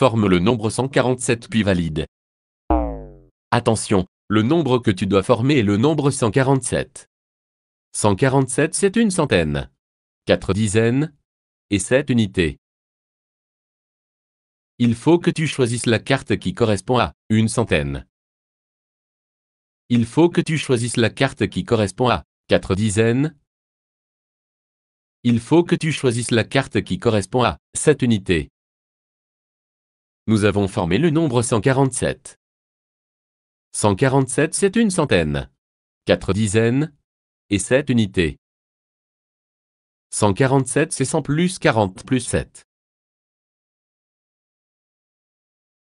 forme le nombre 147 puis valide. Attention, le nombre que tu dois former est le nombre 147. 147 c'est une centaine, 4 dizaines et 7 unités. Il faut que tu choisisses la carte qui correspond à une centaine. Il faut que tu choisisses la carte qui correspond à 4 dizaines. Il faut que tu choisisses la carte qui correspond à 7 unités nous avons formé le nombre 147. 147 c'est une centaine, 4 dizaines et 7 unités. 147 c'est 100 plus 40 plus 7.